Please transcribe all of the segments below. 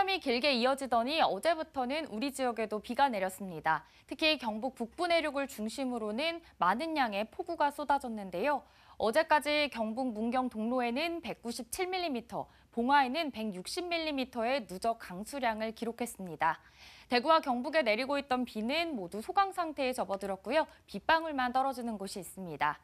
추위함이 길게 이어지더니 어제부터는 우리 지역에도 비가 내렸습니다. 특히 경북 북부 내륙을 중심으로는 많은 양의 폭우가 쏟아졌는데요. 어제까지 경북 문경 동로에는 197mm, 봉화에는 160mm의 누적 강수량을 기록했습니다. 대구와 경북에 내리고 있던 비는 모두 소강 상태에 접어들었고요. 빗방울만 떨어지는 곳이 있습니다.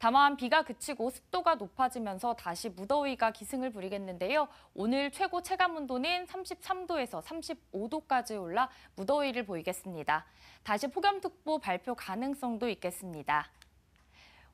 다만 비가 그치고 습도가 높아지면서 다시 무더위가 기승을 부리겠는데요. 오늘 최고 체감 온도는 33도에서 35도까지 올라 무더위를 보이겠습니다. 다시 폭염특보 발표 가능성도 있겠습니다.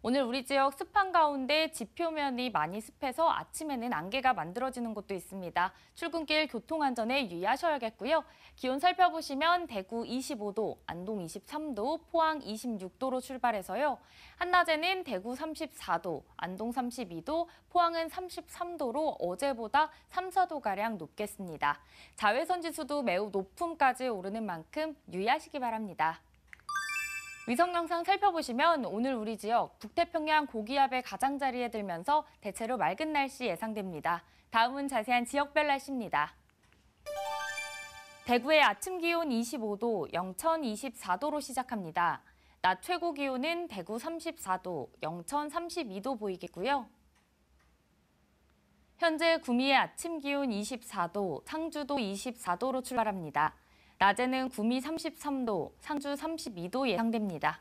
오늘 우리 지역 습한 가운데 지표면이 많이 습해서 아침에는 안개가 만들어지는 곳도 있습니다. 출근길 교통안전에 유의하셔야겠고요. 기온 살펴보시면 대구 25도, 안동 23도, 포항 26도로 출발해서요. 한낮에는 대구 34도, 안동 32도, 포항은 33도로 어제보다 3, 4도가량 높겠습니다. 자외선 지수도 매우 높음까지 오르는 만큼 유의하시기 바랍니다. 위성 영상 살펴보시면 오늘 우리 지역 북태평양 고기압의 가장자리에 들면서 대체로 맑은 날씨 예상됩니다. 다음은 자세한 지역별 날씨입니다. 대구의 아침 기온 25도, 영천 24도로 시작합니다. 낮 최고 기온은 대구 34도, 영천 32도 보이겠고요. 현재 구미의 아침 기온 24도, 상주도 24도로 출발합니다. 낮에는 구미 33도, 상주 32도 예상됩니다.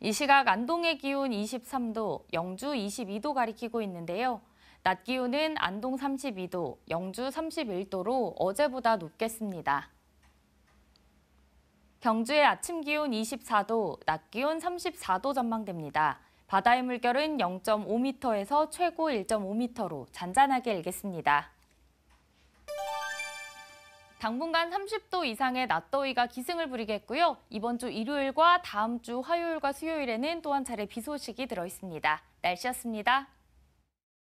이 시각 안동의 기온 23도, 영주 22도 가리키고 있는데요. 낮 기온은 안동 32도, 영주 31도로 어제보다 높겠습니다. 경주의 아침 기온 24도, 낮 기온 34도 전망됩니다. 바다의 물결은 0.5m에서 최고 1.5m로 잔잔하게 일겠습니다. 당분간 30도 이상의 낮더위가 기승을 부리겠고요. 이번 주 일요일과 다음 주 화요일과 수요일에는 또 한 차례 비 소식이 들어 있습니다. 날씨였습니다.